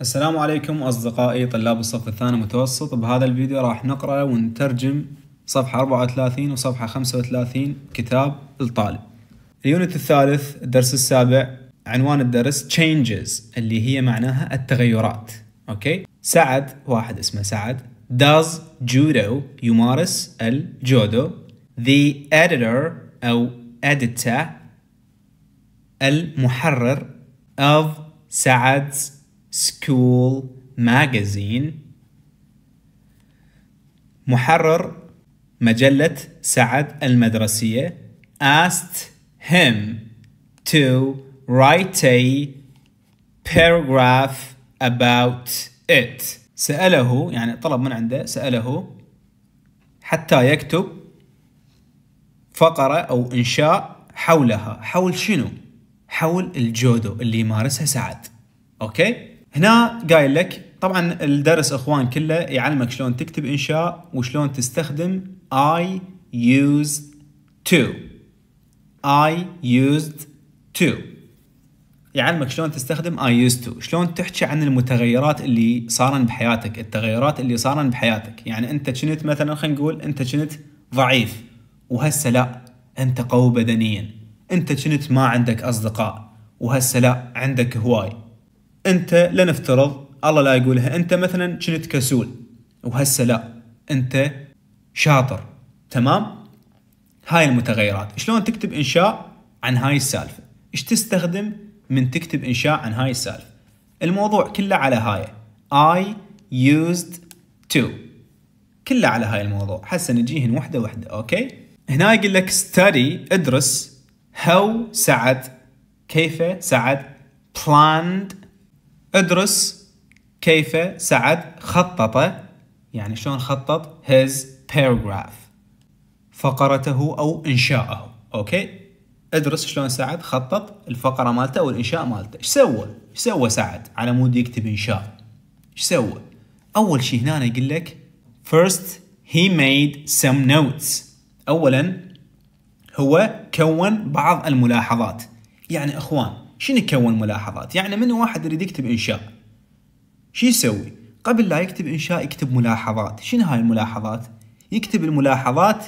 السلام عليكم أصدقائي طلاب الصف الثاني متوسط بهذا الفيديو راح نقرأ ونترجم صفحة 34 وصفحة 35 كتاب الطالب اليونت الثالث الدرس السابع عنوان الدرس changes اللي هي معناها التغيرات أوكي سعد واحد اسمه سعد does judo يمارس الجودو the editor أو editor المحرر of سعد's school magazine محرر مجلة سعد المدرسية asked him to write a paragraph about it سأله يعني طلب من عنده سأله حتى يكتب فقرة أو إنشاء حولها حول شنو؟ حول الجودو اللي يمارسها سعد أوكي؟ هنا قايل لك طبعا الدرس اخوان كله يعلمك شلون تكتب انشاء وشلون تستخدم I used to I used to يعلمك شلون تستخدم I used to شلون تحكي عن المتغيرات اللي صارن بحياتك التغيرات اللي صارن بحياتك يعني انت كنت مثلا خلينا نقول انت كنت ضعيف وهسه لا انت قوي بدنيا انت كنت ما عندك اصدقاء وهسه لا عندك هواي انت لنفترض الله لا يقولها انت مثلا كنت كسول وهسه لا انت شاطر تمام هاي المتغيرات شلون تكتب انشاء عن هاي السالفه ايش تستخدم من تكتب انشاء عن هاي السالفه الموضوع كله على هاي I used to كله على هاي الموضوع هسه نجيهن وحده وحده اوكي هنا يقول لك study ادرس how سعد كيف سعد planned ادرس كيف سعد خطط يعني شلون خطط his paragraph فقرته أو إنشاءه أوكي ادرس شلون سعد خطط الفقرة مالته أو الإنشاء مالته إيش سوى إيش سوى سعد على مود يكتب إنشاء إيش سوى أول شيء هنا يقول لك first he made some notes أولا هو كون بعض الملاحظات يعني إخوان شنو يكون ملاحظات يعني من واحد يريد يكتب انشاء شو يسوي قبل لا يكتب انشاء يكتب ملاحظات شنو هاي الملاحظات يكتب الملاحظات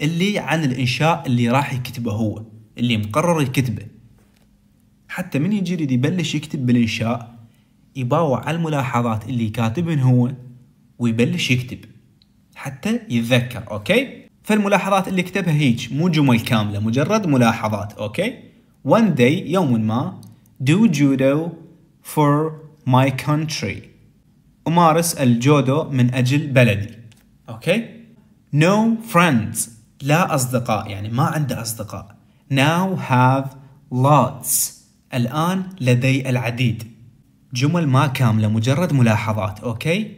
اللي عن الانشاء اللي راح يكتبه هو اللي مقرر يكتبه حتى من يجي يريد يبلش يكتب بالانشاء يباوع على الملاحظات اللي كاتبهن هو ويبلش يكتب حتى يتذكر اوكي فالملاحظات اللي كتبها هيج مو جمل كامله مجرد ملاحظات اوكي one day يوم ما do judo for my country أمارس الجودو من أجل بلدي أوكي no friends لا أصدقاء يعني ما عنده أصدقاء now have lots الآن لدي العديد جمل ما كاملة مجرد ملاحظات أوكي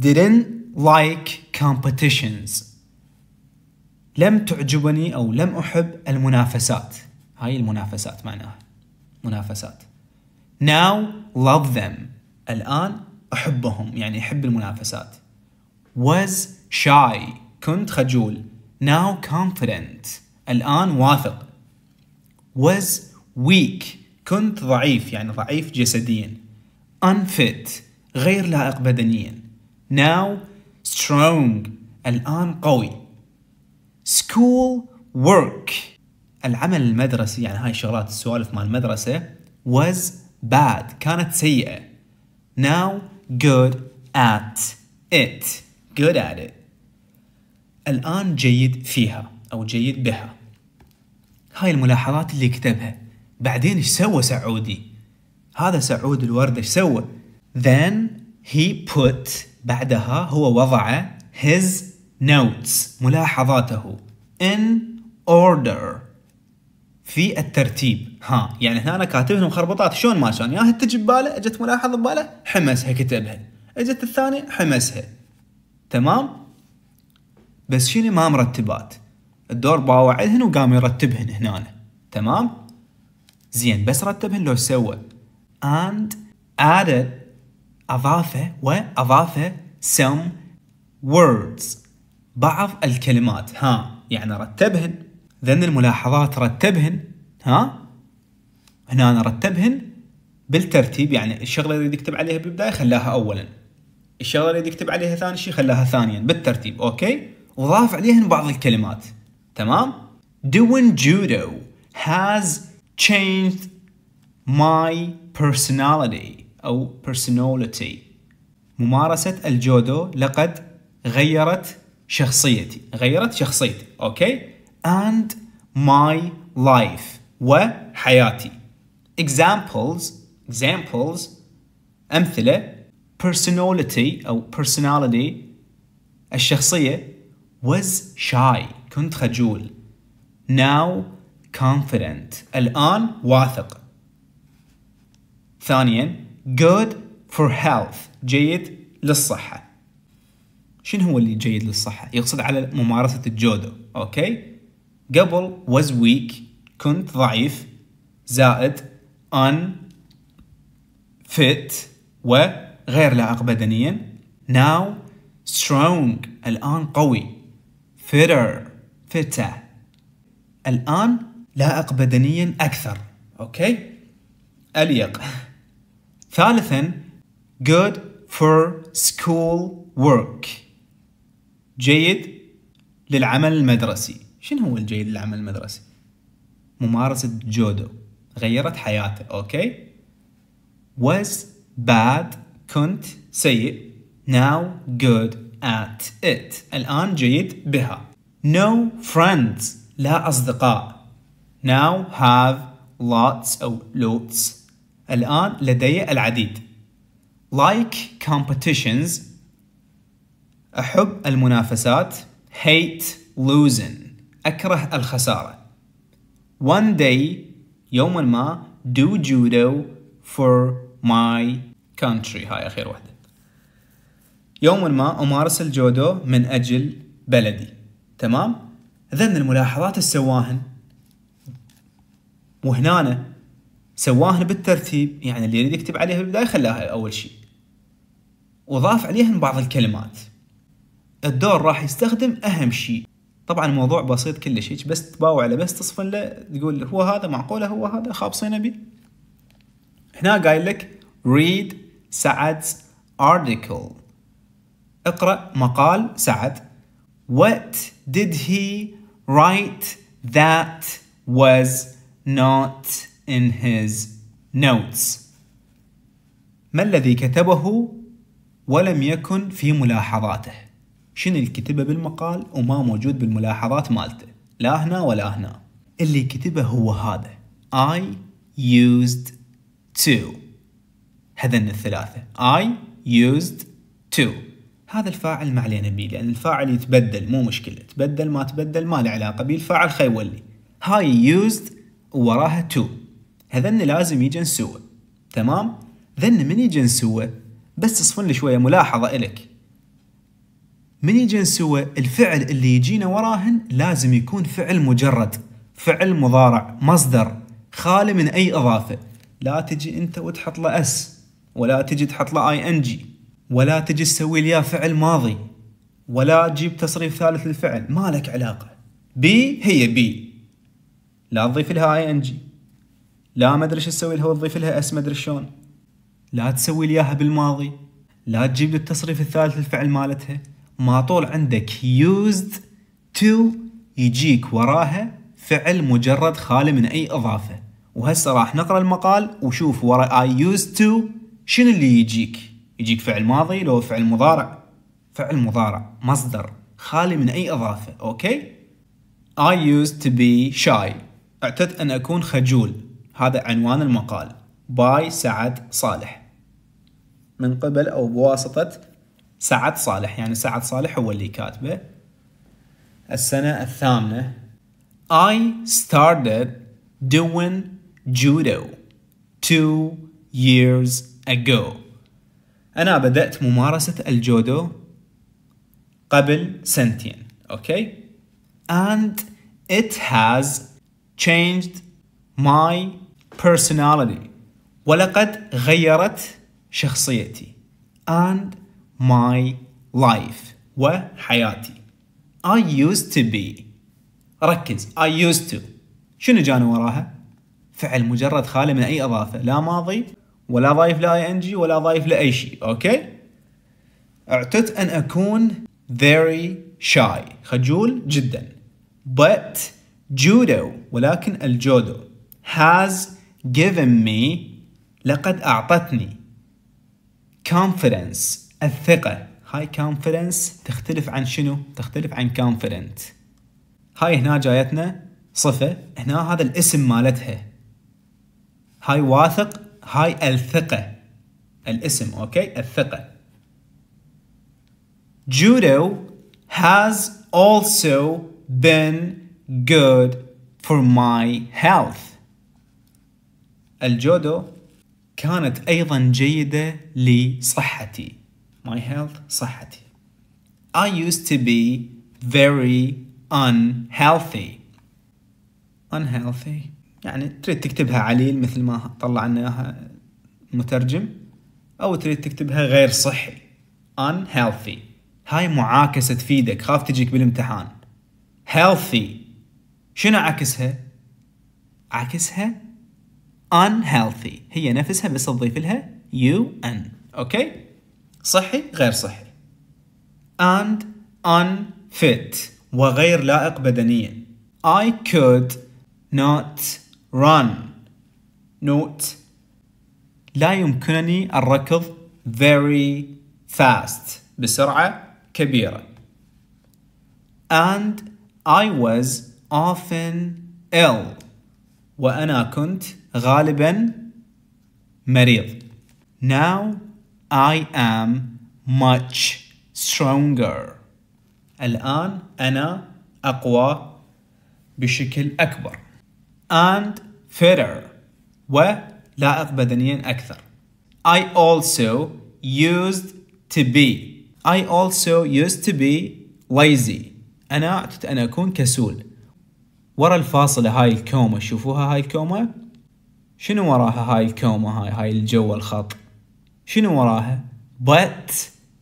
didn't like competitions لم تعجبني أو لم أحب المنافسات هاي المنافسات معناها منافسات now love them الآن أحبهم يعني أحب المنافسات was shy كنت خجول now confident الآن واثق was weak كنت ضعيف يعني ضعيف جسديا unfit غير لائق بدنيا now strong الآن قوي school work العمل المدرسي يعني هاي الشغلات السوالف مال المدرسة was bad كانت سيئة now good at it good at it الآن جيد فيها أو جيد بها هاي الملاحظات اللي كتبها بعدين ايش سوى سعودي هذا سعود الورده ايش سوى then he put بعدها هو وضع his notes ملاحظاته in order في الترتيب ها يعني هنا انا لهم خربطات شلون ما شلون يا تجي بباله اجت ملاحظه بباله حمسها كتبها اجت الثانيه حمسها تمام بس شنو ما مرتبات الدور باوعدهن وقام يرتبهن هنا تمام زين بس رتبهن لو سوى and added اضافه واضافه some words بعض الكلمات ها يعني رتبهن ذن الملاحظات رتبهن ها هنا أنا رتبهن بالترتيب يعني الشغلة اللي يكتب عليها بالبداية خلاها أولا الشغلة اللي يكتب عليها ثاني شيء خلاها ثانيا بالترتيب أوكي وضاف عليهن بعض الكلمات تمام doing judo has changed my personality أو personality ممارسة الجودو لقد غيرت شخصيتي غيرت شخصيتي أوكي and my life wa hayati examples examples amthila personality or personality الشخصية was shy كنت خجول now confident الآن واثق ثانيا good for health جيد للصحة شنو هو اللي جيد للصحة يقصد على ممارسة الجودو okay? قبل was weak كنت ضعيف زائد un fit وغير لائق بدنيا now strong الآن قوي fitter fitter الآن لائق بدنيا أكثر أوكي أليق ثالثا good for school work جيد للعمل المدرسي شنو هو الجيد للعمل المدرسي ممارسة جودو غيرت حياته اوكي was bad كنت سيء now good at it الآن جيد بها no friends لا أصدقاء now have lots أو lots الآن لدي العديد like competitions أحب المنافسات hate losing أكره الخسارة One day يوما ما do judo for my country هاي أخير واحدة يوما ما أمارس الجودو من أجل بلدي تمام ذن الملاحظات السواهن وهنا سواهن بالترتيب يعني اللي يريد يكتب عليها بالبداية خلاها أول شيء وضاف عليهن بعض الكلمات الدور راح يستخدم أهم شيء طبعا الموضوع بسيط كل شيء بس تباوع له بس تصفن له تقول هو هذا معقوله هو هذا خابصين به هنا قايل لك read سعد's article اقرأ مقال سعد what did he write that was not in his notes ما الذي كتبه ولم يكن في ملاحظاته شنو اللي كتبه بالمقال وما موجود بالملاحظات مالته لا هنا ولا هنا اللي كتبه هو هذا I used to هذن الثلاثة I used to هذا الفاعل ما علينا بيه لأن الفاعل يتبدل مو مشكلة تبدل ما تبدل ما له علاقة بيه الفاعل خيولي هاي used ووراها to هذن لازم يجي نسوه تمام ذن من يجي نسوه بس اصفن لي شوية ملاحظة إلك من يجي نسوى الفعل اللي يجينا وراهن لازم يكون فعل مجرد فعل مضارع مصدر خالي من أي إضافة لا تجي أنت وتحط له أس ولا تجي تحط له آي إن جي ولا تجي تسوي لي فعل ماضي ولا تجيب تصريف ثالث للفعل ما لك علاقة بي هي بي لا تضيف لها آي إن جي لا ما أدري ايش تسوي لها وتضيف لها أس ما أدري شلون لا تسوي لي إياها بالماضي لا تجيب للتصريف الثالث للفعل مالتها ما طول عندك used to يجيك وراها فعل مجرد خالي من أي إضافة وهسه راح نقرأ المقال وشوف ورا I used to شنو اللي يجيك يجيك فعل ماضي لو فعل مضارع فعل مضارع مصدر خالي من أي إضافة أوكي I used to be shy اعتدت أن أكون خجول هذا عنوان المقال باي سعد صالح من قبل أو بواسطة سعد صالح يعني سعد صالح هو اللي كاتبه السنة الثامنة I started doing judo two years ago أنا بدأت ممارسة الجودو قبل سنتين أوكي and it has changed my personality ولقد غيرت شخصيتي and my life وحياتي I used to be ركز I used to شنو جانا وراها؟ فعل مجرد خالي من أي إضافة لا ماضي ولا ضايف لأي أن جي ولا ضايف لأي شيء أوكي؟ اعتدت أن أكون very shy خجول جدا but judo ولكن الجودو has given me لقد أعطتني confidence الثقة هاي كونفيدنس تختلف عن شنو؟ تختلف عن كونفيدنت هاي هنا جايتنا صفة هنا هذا الاسم مالتها هاي واثق هاي الثقة الاسم اوكي الثقة Judo has also been good for my health الجودو كانت ايضا جيدة لصحتي my health صحتي I used to be very unhealthy unhealthy يعني تريد تكتبها عليل مثل ما طلع لنا اياها المترجم او تريد تكتبها غير صحي unhealthy هاي معاكسة تفيدك خاف تجيك بالامتحان healthy شنو عكسها؟ عكسها unhealthy هي نفسها بس تضيف لها you اوكي؟ okay? صحي غير صحي and unfit وغير لائق بدنيا I could not run note لا يمكنني الركض very fast بسرعة كبيرة and I was often ill وأنا كنت غالبا مريض now I am much stronger الآن أنا أقوى بشكل أكبر and fitter ولائق بدنيا أكثر I also used to be I also used to be lazy أنا عدت أن أكون كسول ورا الفاصلة هاي الكومة شوفوها هاي الكومة شنو وراها هاي الكومة هاي هاي الجو الخط شنو وراها but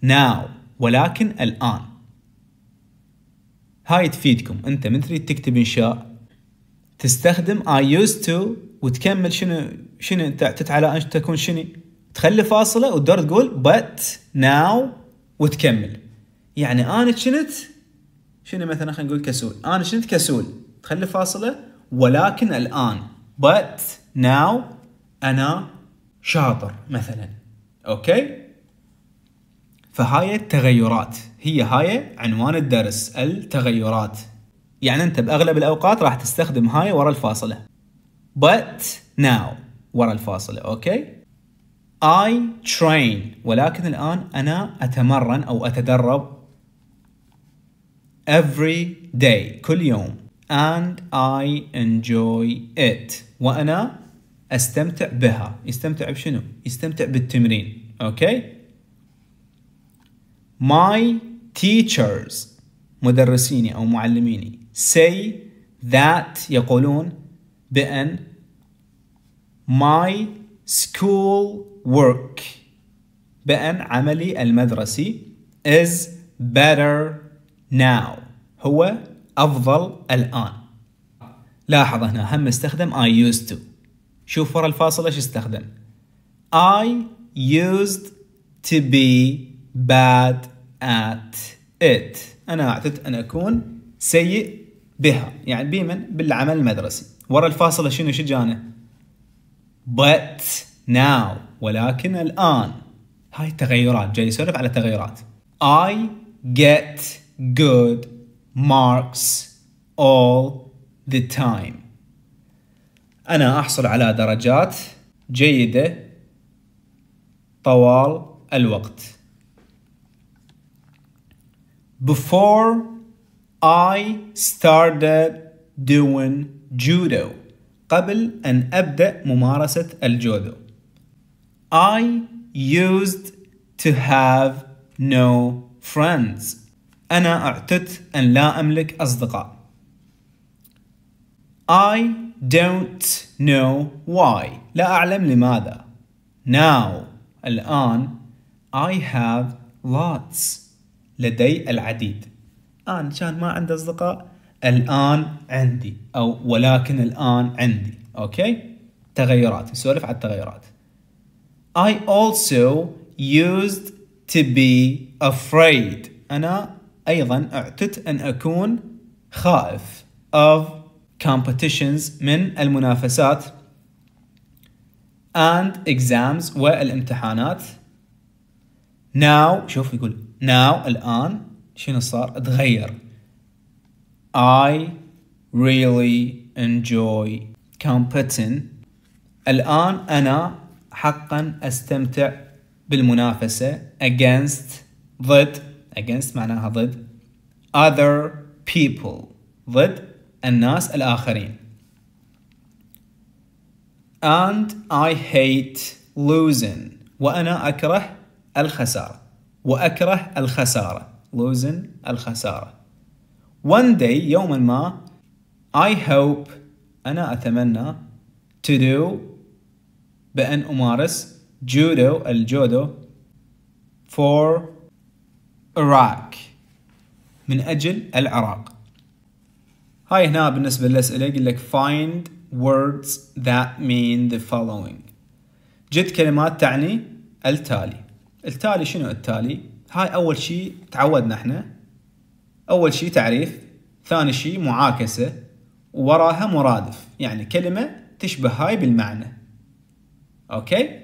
now ولكن الآن هاي تفيدكم انت من تريد تكتب انشاء تستخدم I used to وتكمل شنو شنو تعتت على ان تكون شنو تخلي فاصله وتدور تقول but now وتكمل يعني انا شنت شنو مثلا خلينا نقول كسول انا شنت كسول تخلي فاصله ولكن الان but now انا شاطر مثلا اوكي فهاي التغيرات هي هاي عنوان الدرس التغيرات يعني انت باغلب الاوقات راح تستخدم هاي ورا الفاصله but now ورا الفاصله اوكي I train ولكن الان انا اتمرن او اتدرب every day كل يوم and I enjoy it وأنا استمتع بها يستمتع بشنو يستمتع بالتمرين اوكي my teachers مدرسيني او معلميني say that يقولون بان my school work بان عملي المدرسي is better now هو افضل الان لاحظ هنا هم استخدم I used to شوف ورا الفاصل ايش استخدم I used to be bad at it أنا أعتدت أن أكون سيء بها يعني بمن بالعمل المدرسي ورا الفاصلة شنو شو جانا but now ولكن الآن هاي تغيرات جاي يسولف على تغيرات I get good marks all the time أنا أحصل على درجات جيدة طوال الوقت. Before I started doing judo قبل أن أبدأ ممارسة الجودو. I used to have no friends. أنا اعتدت أن لا أملك أصدقاء. I don't know why لا أعلم لماذا now الآن I have lots لدي العديد الآن كان ما عندي أصدقاء الآن عندي أو ولكن الآن عندي أوكي تغيرات نسولف عن التغيرات I also used to be afraid أنا أيضا اعتدت أن أكون خائف of competitions من المنافسات and exams والامتحانات now شوف يقول now الآن شنو صار تغير I really enjoy competing الآن أنا حقا أستمتع بالمنافسة against ضد against معناها ضد other people ضد الناس الآخرين and I hate losing وأنا أكره الخسارة وأكره الخسارة losing الخسارة one day يوما ما I hope أنا أتمنى to do بأن أمارس جودو الجودو for Iraq من أجل العراق هاي هنا بالنسبة للأسئلة يقول لك find words that mean the following جد كلمات تعني التالي التالي شنو التالي؟ هاي أول شيء تعودنا احنا أول شيء تعريف ثاني شيء معاكسة ووراها مرادف يعني كلمة تشبه هاي بالمعنى أوكي؟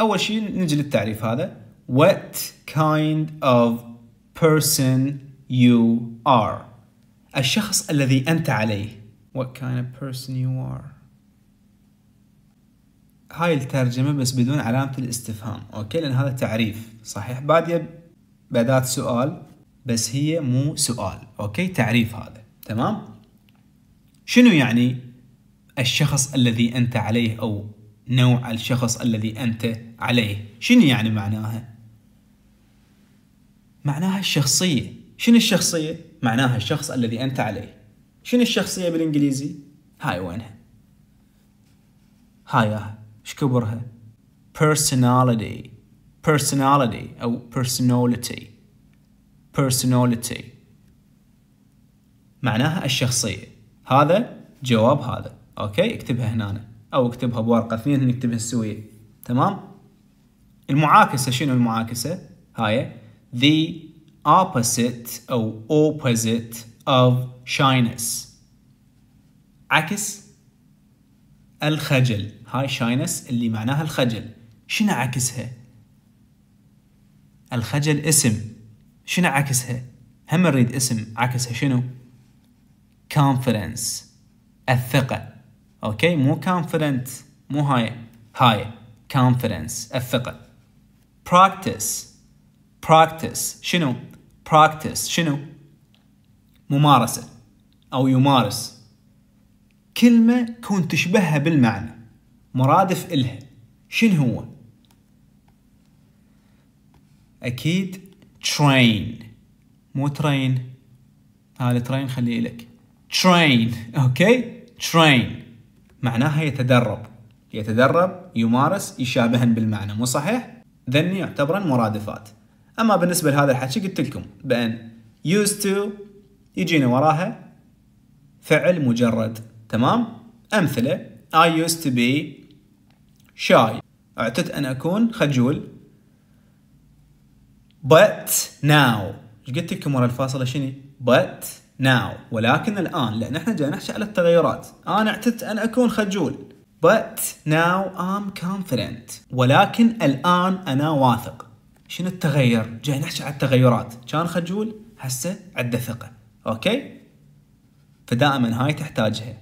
أول شيء نجي للتعريف هذا What kind of person you are الشخص الذي أنت عليه What kind of person you are هاي الترجمة بس بدون علامة الاستفهام أوكي لأن هذا تعريف صحيح بادية بأداة سؤال بس هي مو سؤال أوكي تعريف هذا تمام شنو يعني الشخص الذي أنت عليه أو نوع الشخص الذي أنت عليه شنو يعني معناها معناها الشخصية شنو الشخصية معناها الشخص الذي أنت عليه شنو الشخصية بالإنجليزي؟ هاي وينها هاياها ايش كبرها personality personality أو personality personality معناها الشخصية هذا جواب هذا أوكي اكتبها هنا أو اكتبها بورقة اثنين نكتبها سوية تمام المعاكسة شنو المعاكسة هاي the opposite أو opposite of shyness عكس الخجل هاي shyness اللي معناها الخجل شنو عكسها الخجل اسم شنو عكسها هم نريد اسم عكسها شنو confidence الثقة اوكي مو confident مو هاي هاي confidence الثقة practice practice شنو practice شنو؟ ممارسة أو يمارس كلمة كون تشبهها بالمعنى مرادف إلها شنو هو؟ أكيد train مو train هذا train خليه لك train أوكي train معناها يتدرب يتدرب يمارس يشابهن بالمعنى مو صحيح؟ ذن يعتبرن مرادفات اما بالنسبه لهذا الحكي قلت لكم بان used to يجينا وراها فعل مجرد تمام امثله I used to be shy اعتدت ان اكون خجول but now قلت لكم ورا الفاصله شنو but now ولكن الان لان احنا جاي نحكي على التغيرات انا اعتدت ان اكون خجول but now I'm confident ولكن الان انا واثق شنو التغير جاي نحكي على التغيرات كان خجول هسه عنده ثقه اوكي فدائما هاي تحتاجها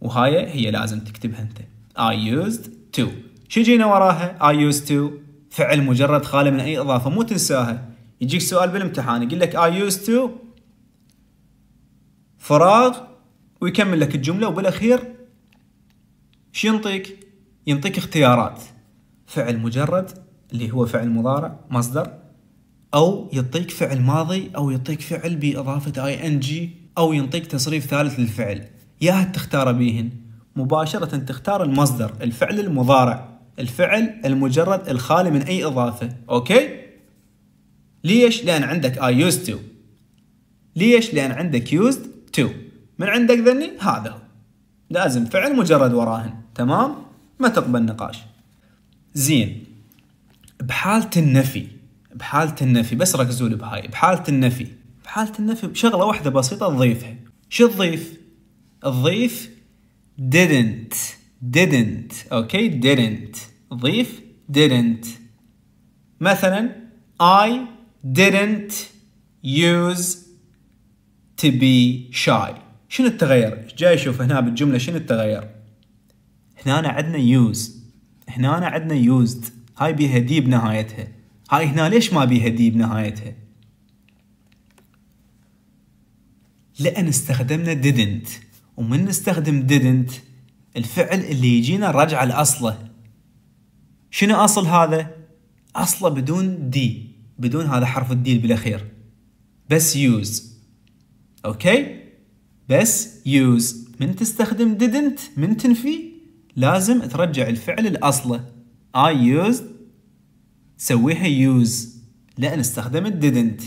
وهاي هي لازم تكتبها انت I used to شو جينا وراها I used to فعل مجرد خالي من اي اضافه مو تنساها يجيك سؤال بالامتحان يقول لك I used to فراغ ويكمل لك الجمله وبالاخير شو ينطيك؟ ينطيك اختيارات فعل مجرد اللي هو فعل مضارع مصدر او يعطيك فعل ماضي او يعطيك فعل باضافه اي ان جي او يعطيك تصريف ثالث للفعل يا تختار بيهن مباشره تختار المصدر الفعل المضارع الفعل المجرد الخالي من اي اضافه اوكي ليش لان عندك I used to ليش لان عندك used to من عندك ذني هذا هو لازم فعل مجرد وراهن تمام ما تقبل نقاش زين بحالة النفي بحالة النفي بس ركزوا لي بهاي بحالة النفي بحالة النفي شغلة واحدة بسيطة تضيفها شو تضيف؟ تضيف didn't didn't اوكي okay? didn't ضيف didn't مثلا I didn't use to be shy شنو التغير؟ جاي شوف هنا بالجملة شنو التغير؟ هنا عندنا use هنا عندنا used هاي بيها دي بنهايتها هاي هنا ليش ما بيها دي بنهايتها لأن استخدمنا didn't ومن نستخدم didn't الفعل اللي يجينا رجع لأصله شنو أصل هذا؟ أصله بدون دي بدون هذا حرف الدي بالأخير بس use أوكي؟ بس use من تستخدم didn't من تنفي لازم ترجع الفعل لأصله I used تسويها use لأن استخدمت didn't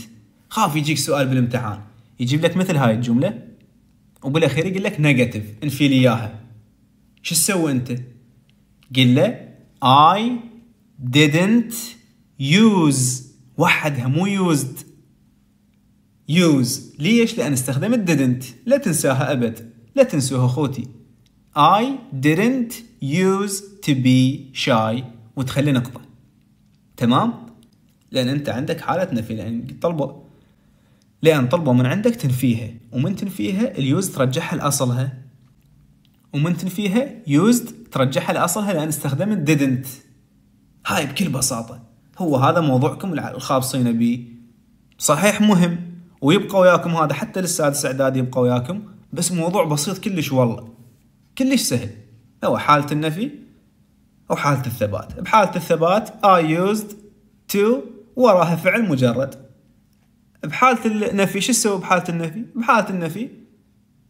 خاف يجيك سؤال بالامتحان يجيب لك مثل هاي الجملة وبالأخير يقول لك negative انفي لي إياها شو تسوي أنت؟ قل له I didn't use وحدها مو used use ليش؟ لأن استخدمت didn't لا تنساها أبد لا تنسوها أخوتي I didn't use to be shy وتخليه نقطة تمام لأن أنت عندك حالة نفي لأن طلبوا لأن طلبوا من عندك تنفيها ومن تنفيها اليوز ترجعها لأصلها ومن تنفيها يوزد ترجعها لأصلها لأن استخدمت didn't هاي بكل بساطة هو هذا موضوعكم الخابصين به صحيح مهم ويبقى وياكم هذا حتى للسادس إعداد يبقى وياكم بس موضوع بسيط كلش والله كلش سهل هو حالة النفي أو حالة الثبات بحالة الثبات I used to وراها فعل مجرد بحالة النفي شو تسوي بحالة النفي؟ بحالة النفي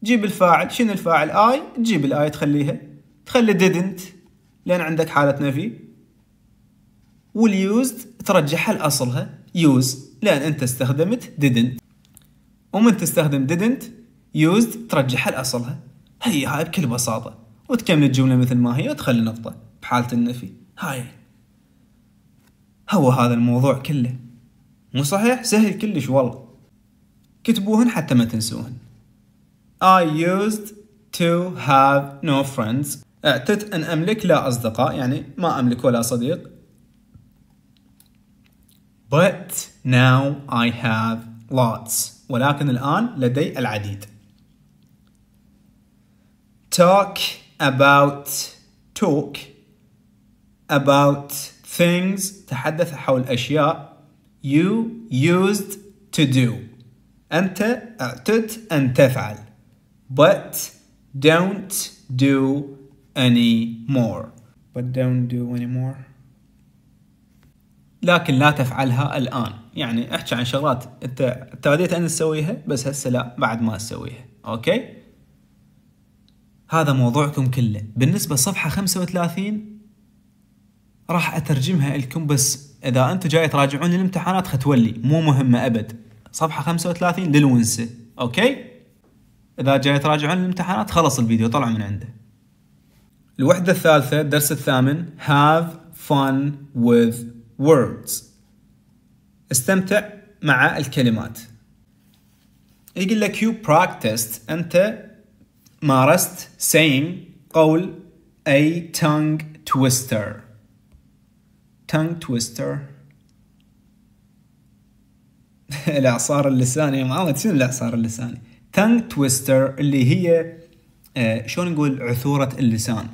جيب الفاعل شنو الفاعل I تجيب الآي تخليها تخلي didn't لأن عندك حالة نفي used ترجعها لأصلها use لأن أنت استخدمت didn't ومن تستخدم didn't used ترجعها لأصلها هي هاي بكل بساطة وتكمل الجملة مثل ما هي وتخلي نقطة بحالة النفي هاي هو هذا الموضوع كله مو صحيح سهل كلش والله كتبوهن حتى ما تنسوهن I used to have no friends اعتدت أن أملك لا أصدقاء يعني ما أملك ولا صديق But now I have lots ولكن الآن لدي العديد Talk about talk about things تحدث حول أشياء you used to do أنت اعتدت أن تفعل but don't do any more but don't do any more لكن لا تفعلها الآن يعني احكي عن شغلات انت تعديت ان تسويها بس هسه لا بعد ما تسويها اوكي هذا موضوعكم كله بالنسبة صفحة 35 راح اترجمها لكم بس اذا انتم جاي تراجعون الامتحانات ختولي مو مهمه ابد صفحه 35 للونسه اوكي اذا جاي تراجعون الامتحانات خلص الفيديو طلعوا من عنده الوحده الثالثه الدرس الثامن have fun with words استمتع مع الكلمات يقول لك you practiced انت مارست saying قول a tongue twister تانج تويستر الاعصار اللساني ما شنو الاعصار اللساني تانج تويستر اللي هي آه، شلون نقول عثوره اللسان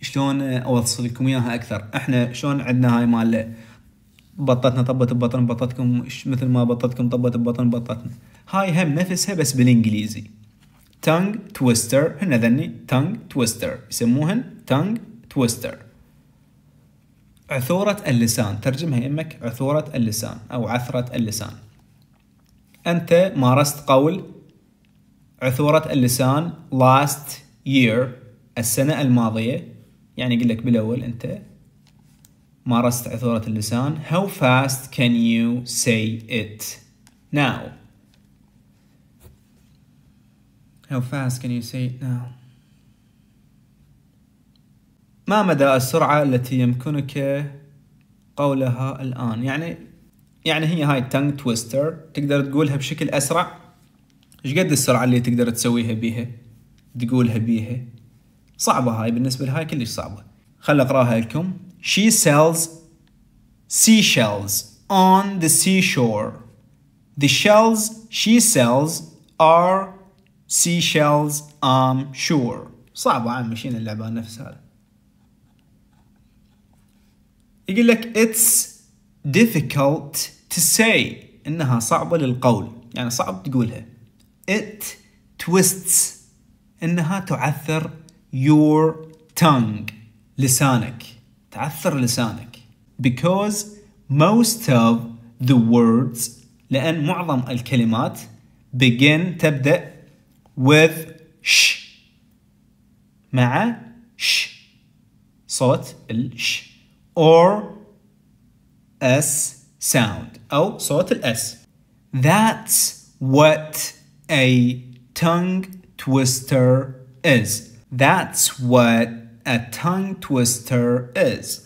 شلون آه، اوصل لكم اياها اكثر احنا شلون عندنا هاي مال آه، بطتنا طبت ببطن بطتكم مثل ما بطتكم طبت ببطن بطتنا هاي هم نفسها بس بالانجليزي تانج تويستر هن ذني تانج تويستر يسموهن تانج تويستر عثورة اللسان ترجمها يمك عثورة اللسان أو عثرة اللسان أنت مارست قول عثورة اللسان last year السنة الماضية يعني يقول لك بالأول أنت مارست عثورة اللسان how fast can you say it now how fast can you say it now ما مدى السرعة التي يمكنك قولها الآن يعني يعني هي هاي التنج تويستر تقدر تقولها بشكل أسرع ايش قد السرعة اللي تقدر تسويها بيها تقولها بيها صعبة هاي بالنسبة لهاي كلش صعبة خل أقراها لكم She sells seashells on the seashore The shells she sells are seashells I'm sure صعبة عم مشينا اللعبة نفسها يقول لك it's difficult to say انها صعبة للقول يعني صعب تقولها it twists انها تعثر your tongue لسانك تعثر لسانك because most of the words لأن معظم الكلمات begin تبدأ with sh مع sh صوت الش or S sound أو oh, صوت الأس That's what a tongue twister is That's what a tongue twister is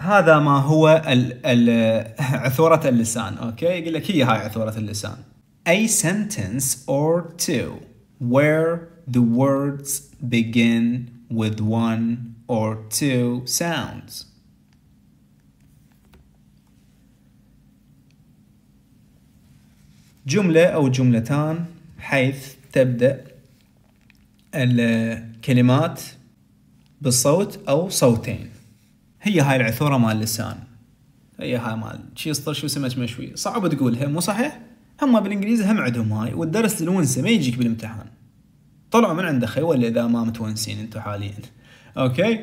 هذا ما هو ال ال عثورة اللسان Okay. يقول لك هي هاي عثورة اللسان A sentence or two where the words begin with one or two sounds. جملة أو جملتان حيث تبدأ الكلمات بالصوت أو صوتين هي هاي العثورة مال اللسان هي هاي مال شي يصطر شو سمك مشوي صعب تقولها مو صحيح؟ هم بالإنجليزي هم عندهم هاي والدرس الونسة ما يجيك بالامتحان طلعوا من عند خي ولا إذا ما متونسين انتو حاليا اوكي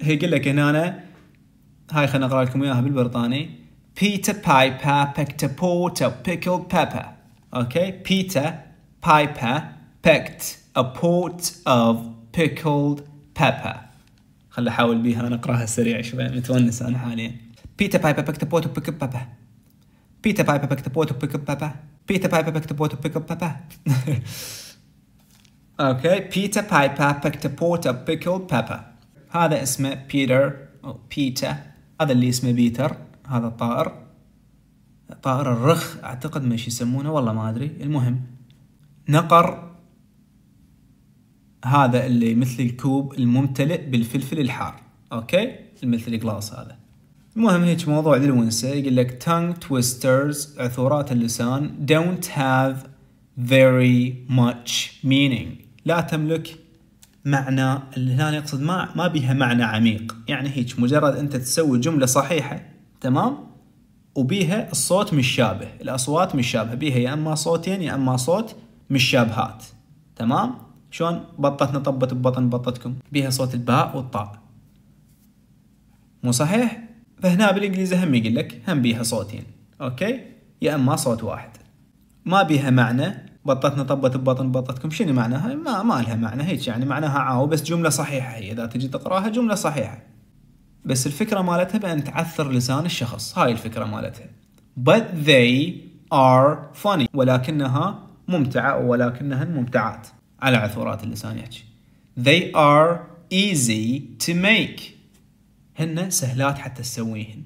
هي يقول لك هنا أنا هاي خلينا نقرا لكم اياها بالبريطاني بيتا بايبا با بيكتا بوتا بيكل بابا اوكي بيتا بايبا با بيكت a pot of pickled pepper خل احاول بيها انا اقراها سريع شوي متونس انا حاليا بيتا بايبا با بيكتا بوتا بيكل بابا بيتا بايبا با بيكتا بوتا بيكل بابا بيتا بايبا با بيكتا بوتا بيكل بابا اوكي بيتا بايبا بابا بوتا بيكل بابا هذا اسمه بيتر او بيتا هذا اللي اسمه بيتر هذا الطائر طائر الرخ اعتقد ما يسمونه والله ما ادري المهم نقر هذا اللي مثل الكوب الممتلئ بالفلفل الحار اوكي مثل الجلاس هذا المهم هيك موضوع للونسة يقول لك tongue twisters عثورات اللسان don't have very much meaning لا تملك معنى اللي هنا يقصد ما ما بيها معنى عميق يعني هيك مجرد انت تسوي جمله صحيحه تمام وبيها الصوت مش شابه الاصوات مش شابه بيها يا اما صوتين يا اما صوت مش شابهات تمام شلون بطتنا طبت ببطن بطتكم بيها صوت الباء والطاء مو صحيح فهنا بالانجليزي هم يقول لك هم بيها صوتين اوكي يا اما صوت واحد ما بيها معنى بطتنا طبت ببطن بطتكم شنو معناها ما, ما لها معنى هيك يعني معناها عاو بس جملة صحيحة هي إذا تجي تقراها جملة صحيحة بس الفكرة مالتها بأن تعثر لسان الشخص هاي الفكرة مالتها but they are funny ولكنها ممتعة ولكنهن ممتعات على عثورات اللسان يحكي they are easy to make هن سهلات حتى تسويهن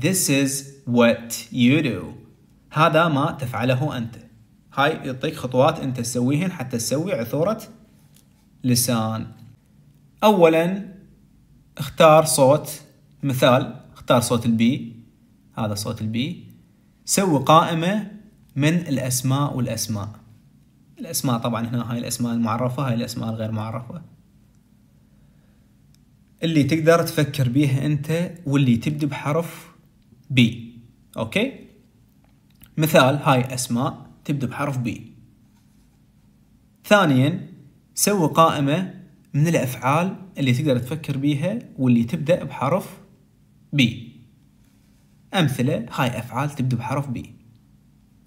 this is what you do هذا ما تفعله أنت هاي يعطيك خطوات انت تسويهن حتى تسوي عثورة لسان اولا اختار صوت مثال اختار صوت البي هذا صوت البي سوي قائمة من الاسماء والاسماء الاسماء طبعا هنا هاي الاسماء المعرفة هاي الاسماء الغير معرفة اللي تقدر تفكر بيها انت واللي تبدي بحرف بي اوكي مثال هاي اسماء تبدأ بحرف بي ثانيا سوي قائمة من الأفعال اللي تقدر تفكر بيها واللي تبدأ بحرف بي أمثلة هاي أفعال تبدأ بحرف بي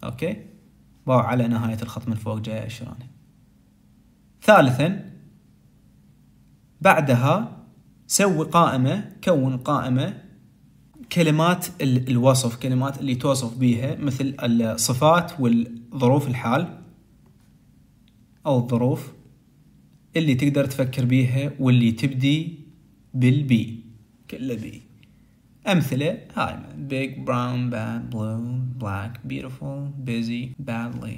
أوكي باو على نهاية الخط من فوق جاية عشرانة ثالثا بعدها سوي قائمة كون قائمة كلمات الوصف كلمات اللي توصف بيها مثل الصفات والظروف الحال أو الظروف اللي تقدر تفكر بيها واللي تبدي بالبي كله بي أمثلة هاي big brown bad blue black beautiful busy badly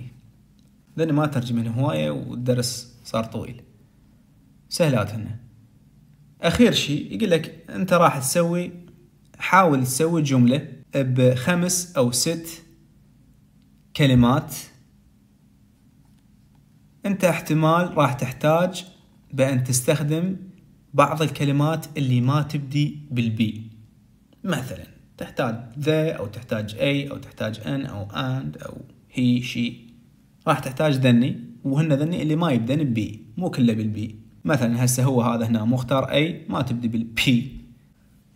لأن ما ترجمهن هواية والدرس صار طويل سهلات هنا أخير شي يقول لك أنت راح تسوي حاول تسوي جملة بخمس أو ست كلمات أنت احتمال راح تحتاج بأن تستخدم بعض الكلمات اللي ما تبدي بالبي مثلا تحتاج ذا أو تحتاج أي أو تحتاج أن أو أند أو هي شي راح تحتاج ذني وهن ذني اللي ما يبدن ببي مو كله بالبي مثلا هسه هو هذا هنا مختار أي ما تبدي بالبي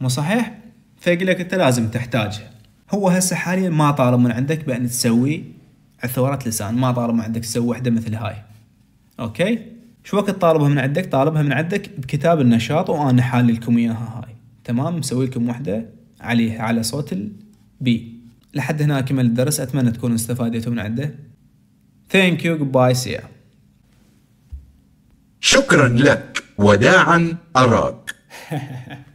مو صحيح؟ فيقول لك انت لازم تحتاجها هو هسه حاليا ما طالب من عندك بان تسوي عثورة لسان ما طالب من عندك تسوي وحده مثل هاي اوكي شو وقت طالبها من عندك طالبها من عندك بكتاب النشاط وانا حالي لكم اياها هاي تمام مسوي لكم وحده عليها على صوت البي لحد هنا كمل الدرس اتمنى تكونوا استفادتوا من عنده ثانك يو باي سي شكرا لك وداعا اراك